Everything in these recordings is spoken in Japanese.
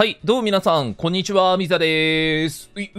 はい、どうも皆さん、こんにちは、みザでーす。うい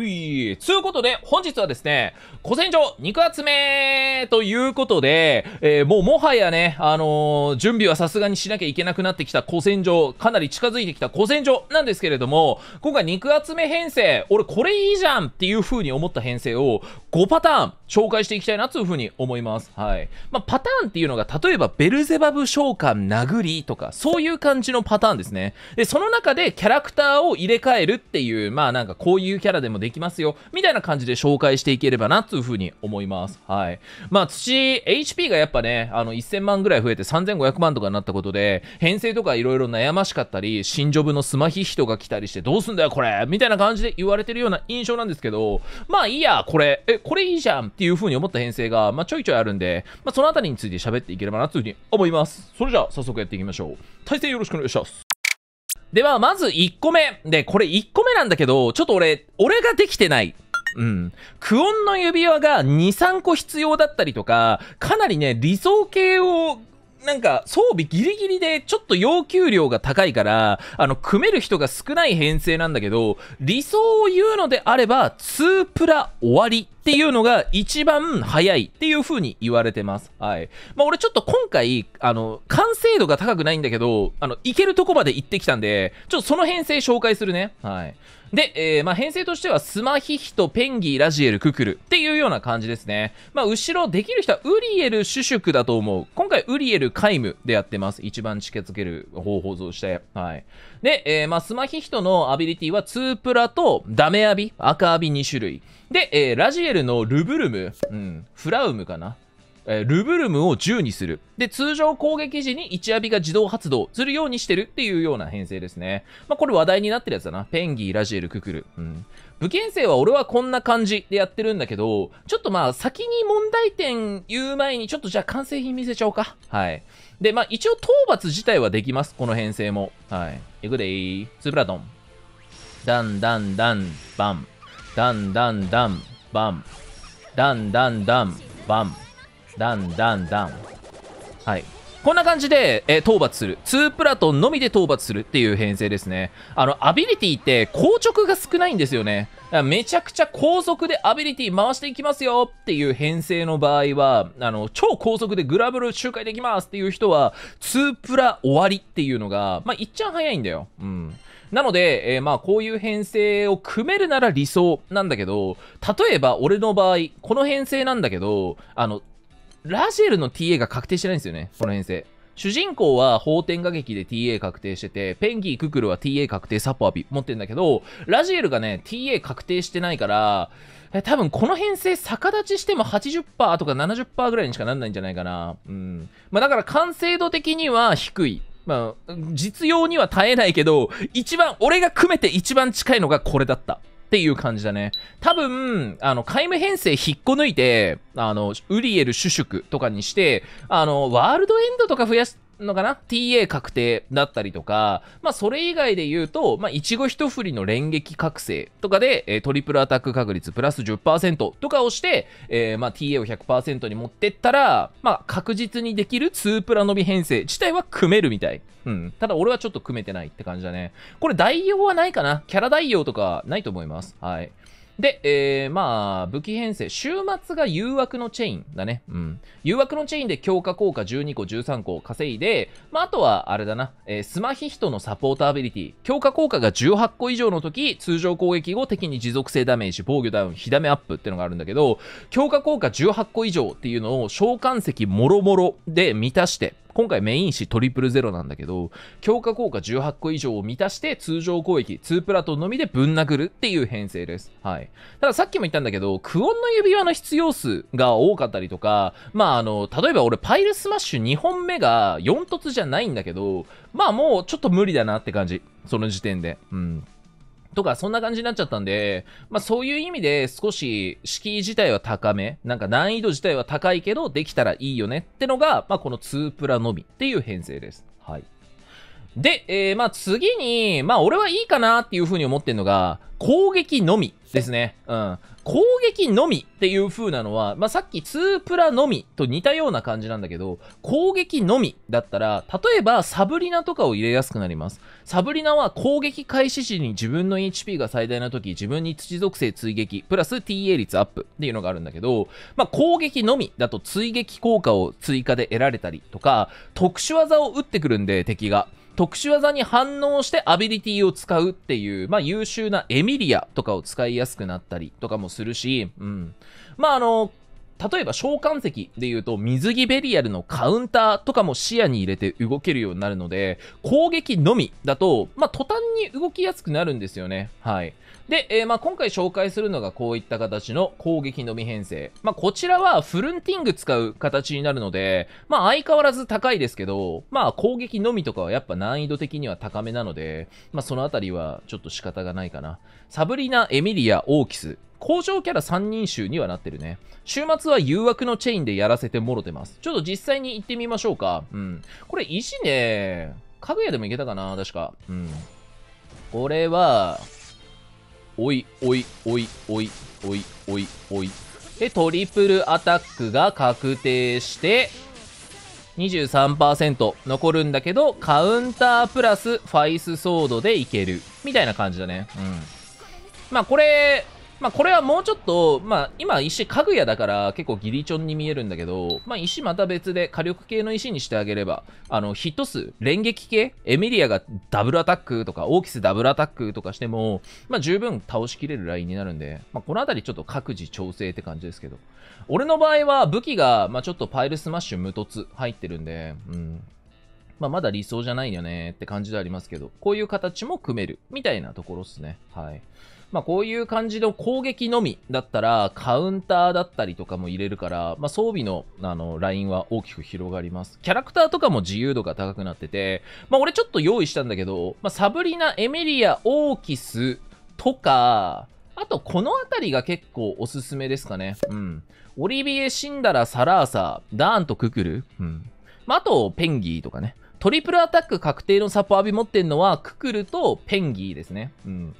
うい。ということで、本日はですね、古戦場肉集めということで、えー、もうもはやね、あのー、準備はさすがにしなきゃいけなくなってきた古戦場、かなり近づいてきた古戦場なんですけれども、今回肉集め編成、俺これいいじゃんっていう風に思った編成を5パターン、紹介していきたいなというふうに思います。はい。まあ、パターンっていうのが、例えば、ベルゼバブ召喚殴りとか、そういう感じのパターンですね。で、その中でキャラクターを入れ替えるっていう、まあなんかこういうキャラでもできますよ、みたいな感じで紹介していければなというふうに思います。はい。まあ、土、HP がやっぱね、あの、1000万ぐらい増えて3500万とかになったことで、編成とか色々悩ましかったり、新ジョブのスマヒ人が来たりして、どうすんだよこれみたいな感じで言われてるような印象なんですけど、まあいいや、これ、え、これいいじゃんっていう風に思った編成が、まあ、ちょいちょいあるんで、まあ、そのあたりについて喋っていければなという風に思います。それじゃあ、早速やっていきましょう。対戦よろしくお願いします。では、まず1個目。で、これ1個目なんだけど、ちょっと俺、俺ができてない。うん。クオンの指輪が2、3個必要だったりとか、かなりね、理想系をなんか装備ギリギリでちょっと要求量が高いから、あの、組める人が少ない編成なんだけど、理想を言うのであれば、2プラ終わりっていうのが一番早いっていう風に言われてます。はい。まあ、俺ちょっと今回、あの、完成度が高くないんだけど、あの、いけるとこまで行ってきたんで、ちょっとその編成紹介するね。はい。で、えー、まあ、編成としては、スマヒヒとペンギー、ラジエル、ククルっていうような感じですね。まあ、後ろできる人は、ウリエル、シュシュクだと思う。今回、ウリエル、カイムでやってます。一番近づける方法として。はい。で、えー、まあ、スマヒヒとのアビリティは、ツープラとダメアビ、赤アビ2種類。で、えー、ラジエルのルブルム、うん、フラウムかな。えー、ルブルムを10にする。で、通常攻撃時に1アビが自動発動するようにしてるっていうような編成ですね。まあ、これ話題になってるやつだな。ペンギー、ラジエル、ククル。うん。武剣生は俺はこんな感じでやってるんだけど、ちょっとまあ先に問題点言う前にちょっとじゃあ完成品見せちゃおうか。はい。で、まあ一応討伐自体はできます。この編成も。はい。いくでー。スープラトン。ダンダンダン、バン。ダンダンダンバンダンダンダンバンダンダンダンはいこんな感じで、えー、討伐する。2プラトンのみで討伐するっていう編成ですね。あの、アビリティって硬直が少ないんですよね。めちゃくちゃ高速でアビリティ回していきますよっていう編成の場合は、あの、超高速でグラブル周回できますっていう人は、2プラ終わりっていうのが、まあ、いっちゃん早いんだよ。うん。なので、えー、まあこういう編成を組めるなら理想なんだけど、例えば俺の場合、この編成なんだけど、あの、ラジエルの TA が確定してないんですよね、この編成。主人公は法天歌劇で TA 確定してて、ペンギーククルは TA 確定サポアビ持ってんだけど、ラジエルがね、TA 確定してないから、え多分この編成逆立ちしても80%とか70%ぐらいにしかなんないんじゃないかな。うん。まあだから完成度的には低い。まあ、実用には耐えないけど、一番、俺が組めて一番近いのがこれだった。っていう感じだね。多分、あの、皆無編成引っこ抜いて、あの、ウリエル主宿とかにして、あの、ワールドエンドとか増やしのかな ?TA 確定だったりとか、まあ、それ以外で言うと、まあ、一語一振りの連撃覚醒とかで、えー、トリプルアタック確率プラス10%とかをして、えー、まあ、TA を100%に持ってったら、まあ、確実にできる2プラ伸び編成自体は組めるみたい。うん。ただ俺はちょっと組めてないって感じだね。これ代用はないかなキャラ代用とかないと思います。はい。で、えー、まあ、武器編成。週末が誘惑のチェインだね。うん。誘惑のチェインで強化効果12個、13個を稼いで、まあ、あとは、あれだな、えー、スマヒ人のサポーターアビリティ。強化効果が18個以上の時、通常攻撃後敵に持続性ダメージ、防御ダウン、火ダメアップっていうのがあるんだけど、強化効果18個以上っていうのを召喚石もろもろで満たして、今回メイン紙トリプルゼロなんだけど、強化効果18個以上を満たして通常攻撃、2プラトンのみでぶん殴るっていう編成です。はい。たださっきも言ったんだけど、クオンの指輪の必要数が多かったりとか、まああの、例えば俺パイルスマッシュ2本目が4突じゃないんだけど、まあもうちょっと無理だなって感じ。その時点で。うん。とか、そんな感じになっちゃったんで、まあそういう意味で少し敷居自体は高め、なんか難易度自体は高いけどできたらいいよねってのが、まあこの2プラのみっていう編成です。はい。で、えー、まあ次に、まあ俺はいいかなっていう風に思ってんのが、攻撃のみですね。うん。攻撃のみっていう風なのは、まあさっき2プラのみと似たような感じなんだけど、攻撃のみだったら、例えばサブリナとかを入れやすくなります。サブリナは攻撃開始時に自分の HP が最大な時、自分に土属性追撃、プラス TA 率アップっていうのがあるんだけど、まあ攻撃のみだと追撃効果を追加で得られたりとか、特殊技を打ってくるんで敵が。特殊技に反応してアビリティを使うっていう、まあ優秀なエミリアとかを使いやすくなったりとかもするし、うん。まああの、例えば召喚石で言うと水着ベリアルのカウンターとかも視野に入れて動けるようになるので攻撃のみだと、まあ、途端に動きやすくなるんですよね。はい。で、えー、まあ、今回紹介するのがこういった形の攻撃のみ編成。まあ、こちらはフルンティング使う形になるので、まあ、相変わらず高いですけど、まあ、攻撃のみとかはやっぱ難易度的には高めなので、まあ、そのあたりはちょっと仕方がないかな。サブリナ、エミリア、オーキス。工場キャラ3人衆にはなってるね。週末は誘惑のチェインでやらせてもろてます。ちょっと実際に行ってみましょうか。うん。これ石ね、かぐやでも行けたかな確か。うん。これは、おいおいおいおいおいおいおいでトリプルアタックが確定して23%残るんだけどカウンタープラスファイスソードでいけるみたいな感じだねうんまあこれまあ、これはもうちょっと、まあ、今石、かぐやだから結構ギリチョンに見えるんだけど、まあ、石また別で火力系の石にしてあげれば、あの、ヒット数、連撃系、エミリアがダブルアタックとか、オーキスダブルアタックとかしても、まあ、十分倒しきれるラインになるんで、まあ、このあたりちょっと各自調整って感じですけど、俺の場合は武器が、まあ、ちょっとパイルスマッシュ無突入ってるんで、うん。まあ、まだ理想じゃないよねって感じではありますけど、こういう形も組めるみたいなところっすね。はい。まあ、こういう感じの攻撃のみだったら、カウンターだったりとかも入れるから、まあ、装備の、あの、ラインは大きく広がります。キャラクターとかも自由度が高くなってて、まあ、俺ちょっと用意したんだけど、まあ、サブリナ、エメリア、オーキスとか、あと、この辺りが結構おすすめですかね。うん。オリビエ、シンダラ、サラーサ、ダーンとククル。うん。まあ、あと、ペンギーとかね。トリプルアタック確定のサポアビ持ってんのは、ククルとペンギーですね。うん。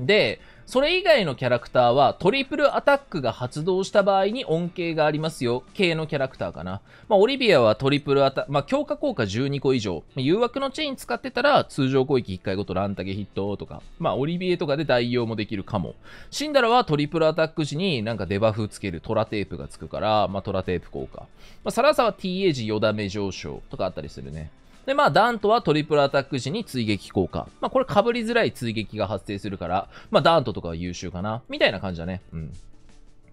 で、それ以外のキャラクターはトリプルアタックが発動した場合に恩恵がありますよ。系のキャラクターかな。まあ、オリビアはトリプルアタック、まあ、強化効果12個以上。誘惑のチェーン使ってたら通常攻撃1回ごとランタゲヒットとか、まあ、オリビエとかで代用もできるかも。シンダラはトリプルアタック時になんかデバフつけるトラテープがつくから、まあ、トラテープ効果。まあ、サラサは TA 時4ダメ上昇とかあったりするね。で、まあ、ダントはトリプルアタック時に追撃効果。まあ、これ被りづらい追撃が発生するから、まあ、ダントとかは優秀かな。みたいな感じだね。うん。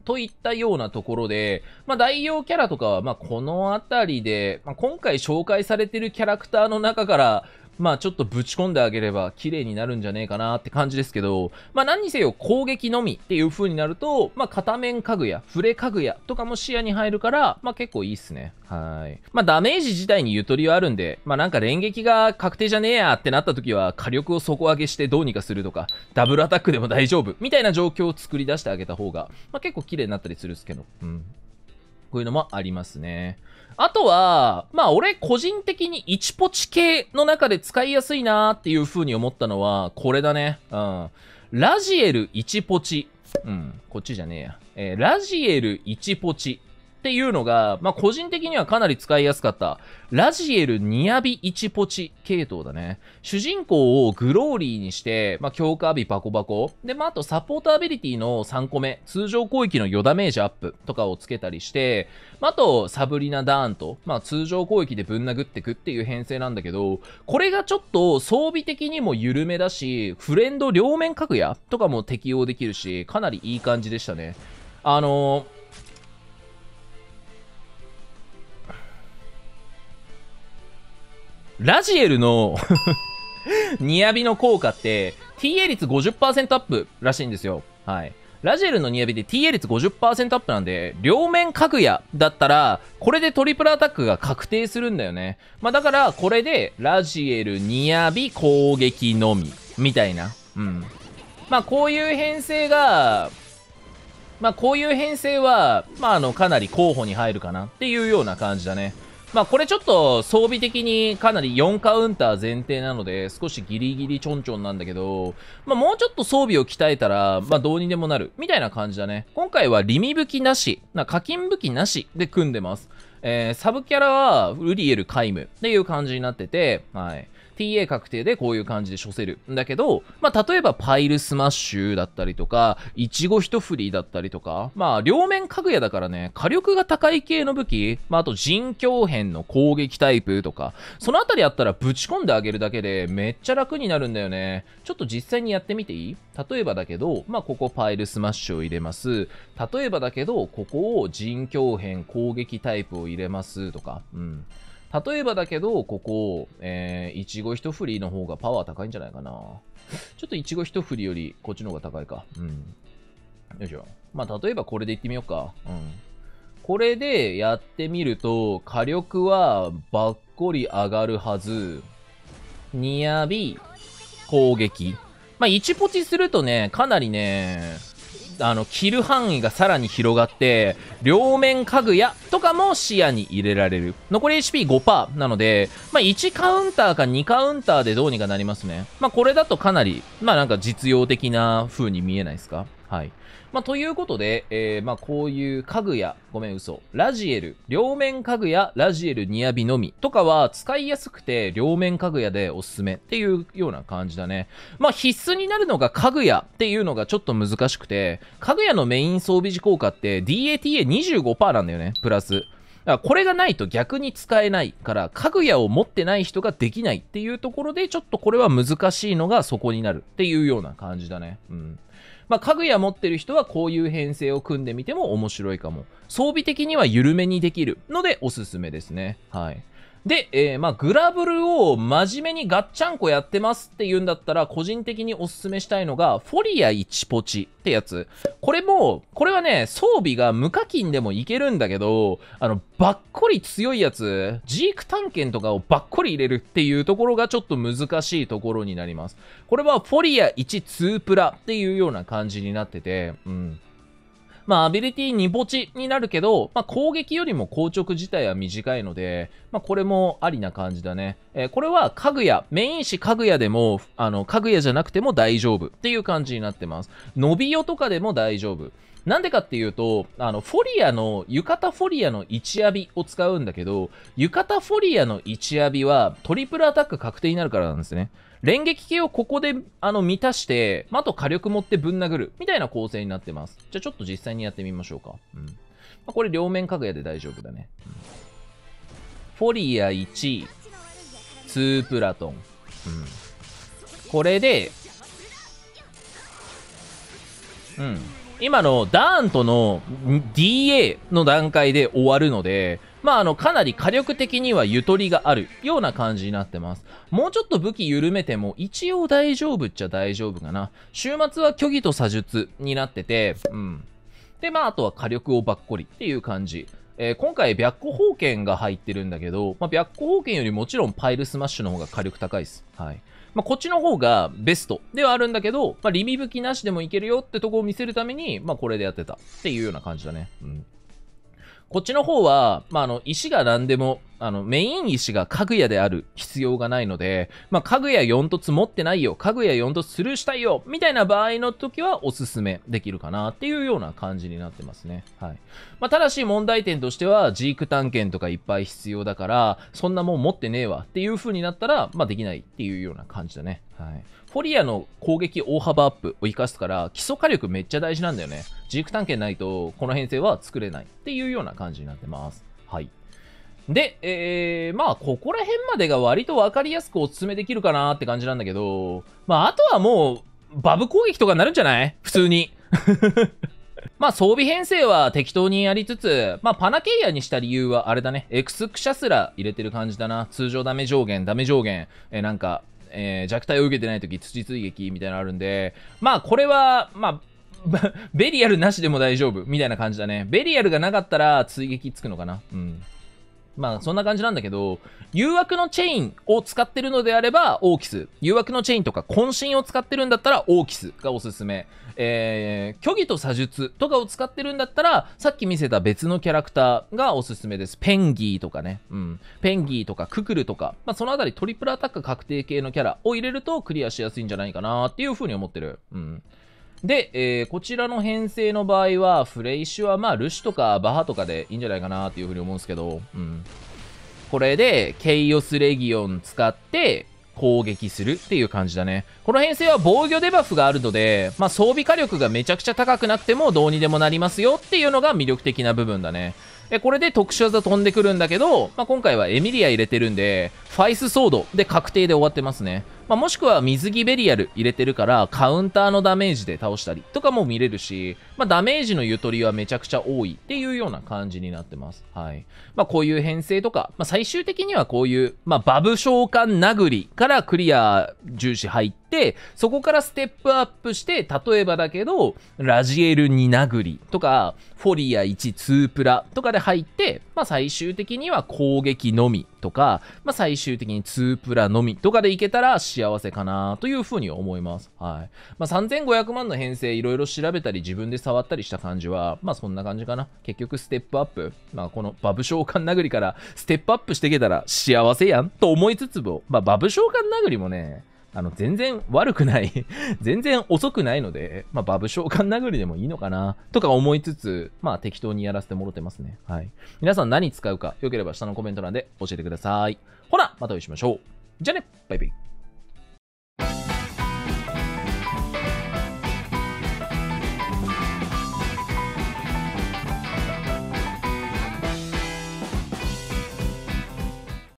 といったようなところで、まあ、代用キャラとかは、まあ、このあたりで、まあ、今回紹介されてるキャラクターの中から、まあちょっとぶち込んであげれば綺麗になるんじゃねえかなって感じですけど、まあ何にせよ攻撃のみっていう風になると、まあ片面家具や触れ家具やとかも視野に入るから、まあ結構いいっすね。はい。まあダメージ自体にゆとりはあるんで、まあなんか連撃が確定じゃねえやってなった時は火力を底上げしてどうにかするとか、ダブルアタックでも大丈夫みたいな状況を作り出してあげた方が、まあ結構綺麗になったりするっすけど、うん。こういうのもありますね。あとは、まあ俺個人的に1ポチ系の中で使いやすいなーっていう風に思ったのは、これだね。うん。ラジエル1ポチ。うん、こっちじゃねえや。えー、ラジエル1ポチ。っていうのが、まあ、個人的にはかなり使いやすかった。ラジエルニアビイチポチ系統だね。主人公をグローリーにして、まあ、強化アビバコバコ。で、まあ、あとサポートアビリティの3個目、通常攻撃の余ダメージアップとかをつけたりして、まあ、あとサブリナダーンと、まあ、通常攻撃でぶん殴ってくっていう編成なんだけど、これがちょっと装備的にも緩めだし、フレンド両面格やとかも適用できるし、かなりいい感じでしたね。あのーラジエルの ニアビの効果って、TA 率50%アップらしいんですよ。はい。ラジエルのニアビで TA 率50%アップなんで、両面かぐやだったら、これでトリプルアタックが確定するんだよね。まあだから、これで、ラジエル、ニアビ、攻撃のみ、みたいな。うん。まあこういう編成が、まあこういう編成は、まああの、かなり候補に入るかなっていうような感じだね。まあこれちょっと装備的にかなり4カウンター前提なので少しギリギリちょんちょんなんだけど、まあもうちょっと装備を鍛えたら、まあどうにでもなるみたいな感じだね。今回はリミ武器なし、な課金武器なしで組んでます。えー、サブキャラはウリエル・カイムっていう感じになってて、はい。TA 確定でこういう感じで処せる。んだけど、まあ、例えばパイルスマッシュだったりとか、イチゴ一振りだったりとか、まあ、両面家具屋だからね、火力が高い系の武器、まあ、あと人狂編の攻撃タイプとか、そのあたりあったらぶち込んであげるだけでめっちゃ楽になるんだよね。ちょっと実際にやってみていい例えばだけど、まあ、ここパイルスマッシュを入れます。例えばだけど、ここを人狂編攻撃タイプを入れますとか、うん。例えばだけど、ここ、えー、いちご一振りの方がパワー高いんじゃないかな。ちょっといちご一振りよりこっちの方が高いか。うん。よいしょ。まあ、例えばこれでいってみようか。うん。これでやってみると、火力はばっこり上がるはず。にアビ、攻撃。まあ、1ポチするとね、かなりね、あの、着る範囲がさらに広がって、両面家具屋とかも視野に入れられる。残り HP5% なので、まあ、1カウンターか2カウンターでどうにかなりますね。まあ、これだとかなり、まあ、なんか実用的な風に見えないですかはい。まあ、ということで、えー、まあ、こういう家具や、ごめん嘘、ラジエル、両面家具やラジエルニアビのみとかは使いやすくて両面家具屋でおすすめっていうような感じだね。まあ、必須になるのが家具屋っていうのがちょっと難しくて、家具屋のメイン装備時効果って DATA25% なんだよね、プラス。だからこれがないと逆に使えないから、家具屋を持ってない人ができないっていうところで、ちょっとこれは難しいのがそこになるっていうような感じだね。うん。まあ、家具屋持ってる人はこういう編成を組んでみても面白いかも。装備的には緩めにできるのでおすすめですね。はい。で、えー、まあ、グラブルを真面目にガッチャンコやってますって言うんだったら、個人的におすすめしたいのが、フォリア1ポチってやつ。これも、これはね、装備が無課金でもいけるんだけど、あの、ばっこり強いやつ、ジーク探検とかをばっこり入れるっていうところがちょっと難しいところになります。これはフォリア1、2プラっていうような感じになってて、うん。まあ、アビリティ2墓地になるけど、まあ、攻撃よりも硬直自体は短いので、まあ、これもありな感じだね。えー、これは、かぐや、メイン誌かぐやでも、あの、かぐやじゃなくても大丈夫っていう感じになってます。伸びよとかでも大丈夫。なんでかっていうと、あの、フォリアの、浴衣フォリアの一浴びを使うんだけど、浴衣フォリアの一浴びはトリプルアタック確定になるからなんですね。連撃系をここで、あの、満たして、あと火力持ってぶん殴る、みたいな構成になってます。じゃあちょっと実際にやってみましょうか。うん。まあ、これ両面かぐやで大丈夫だね。うん、フォリア1、2プラトン。うん。これで、うん。今のダーンとの DA の段階で終わるので、まあ、あの、かなり火力的にはゆとりがあるような感じになってます。もうちょっと武器緩めても、一応大丈夫っちゃ大丈夫かな。週末は虚偽と左術になってて、うん。で、まあ、あとは火力をばっこりっていう感じ。えー、今回、白虎宝剣が入ってるんだけど、まあ、白虎宝剣よりもちろんパイルスマッシュの方が火力高いです。はい。まあ、こっちの方がベストではあるんだけど、まあ、リミ吹きなしでもいけるよってとこを見せるために、まあ、これでやってたっていうような感じだね。うん。こっちの方は、まあ、あの、石が何でも、あの、メイン石が家具屋である必要がないので、まあ、家具屋4凸持ってないよ、家具屋4凸スルーしたいよ、みたいな場合の時はおすすめできるかなっていうような感じになってますね。はい。まあ、ただし問題点としては、ジーク探検とかいっぱい必要だから、そんなもん持ってねえわっていう風になったら、まあ、できないっていうような感じだね。はい。フォリアの攻撃大幅アップを生かすから、基礎火力めっちゃ大事なんだよね。ジーク探検ないと、この編成は作れないっていうような感じになってます。はい。で、えー、まあ、ここら辺までが割と分かりやすくお勧めできるかなって感じなんだけど、まあ、あとはもう、バブ攻撃とかになるんじゃない普通に。まあ、装備編成は適当にやりつつ、まあ、パナケイアにした理由はあれだね。エクスクシャすら入れてる感じだな。通常ダメ上限、ダメ上限、えなんか、えー、弱体を受けてない時土追撃みたいなのあるんで、まあこれは、まあ、ベリアルなしでも大丈夫みたいな感じだね。ベリアルがなかったら追撃つくのかな。うん。まあ、そんな感じなんだけど、誘惑のチェインを使ってるのであれば、オーキス。誘惑のチェインとか、渾身を使ってるんだったら、オーキスがおすすめ。えー、虚偽と詐術とかを使ってるんだったら、さっき見せた別のキャラクターがおすすめです。ペンギーとかね。うん。ペンギーとか、ククルとか、まあ、そのあたりトリプルアタック確定系のキャラを入れるとクリアしやすいんじゃないかなっていう風に思ってる。うん。で、えー、こちらの編成の場合は、フレイシュはまあ、ルシュとかバハとかでいいんじゃないかなっていうふうに思うんですけど、うん。これで、ケイオスレギオン使って、攻撃するっていう感じだね。この編成は防御デバフがあるので、まあ、装備火力がめちゃくちゃ高くなくてもどうにでもなりますよっていうのが魅力的な部分だね。え、これで特殊技飛んでくるんだけど、まあ、今回はエミリア入れてるんで、ファイスソードで確定で終わってますね。まあ、もしくは水着ベリアル入れてるからカウンターのダメージで倒したりとかも見れるし、まあ、ダメージのゆとりはめちゃくちゃ多いっていうような感じになってます。はい。まあ、こういう編成とか、まあ、最終的にはこういう、まあ、バブ召喚殴りからクリア重視入って、そこからステップアップして、例えばだけど、ラジエル2殴りとか、フォリア1、2プラとかで入って、まあ、最終的には攻撃のみとか、まあ、最終的に2プラのみとかでいけたら幸せかなというふうに思います。はい。まあ、3500万の編成いろいろ調べたり自分で触ったりした感じは、まあ、そんな感じかな。結局ステップアップ。まあ、このバブ召喚殴りからステップアップしていけたら幸せやんと思いつつも、まあ、バブ召喚殴りもね、あの、全然悪くない 全然遅くないので、まあ、バブ召喚殴りでもいいのかな、とか思いつつ、まあ、適当にやらせてもろてますね。はい。皆さん何使うか、良ければ下のコメント欄で教えてください。ほな、またお会いしましょう。じゃあね、バイバイ。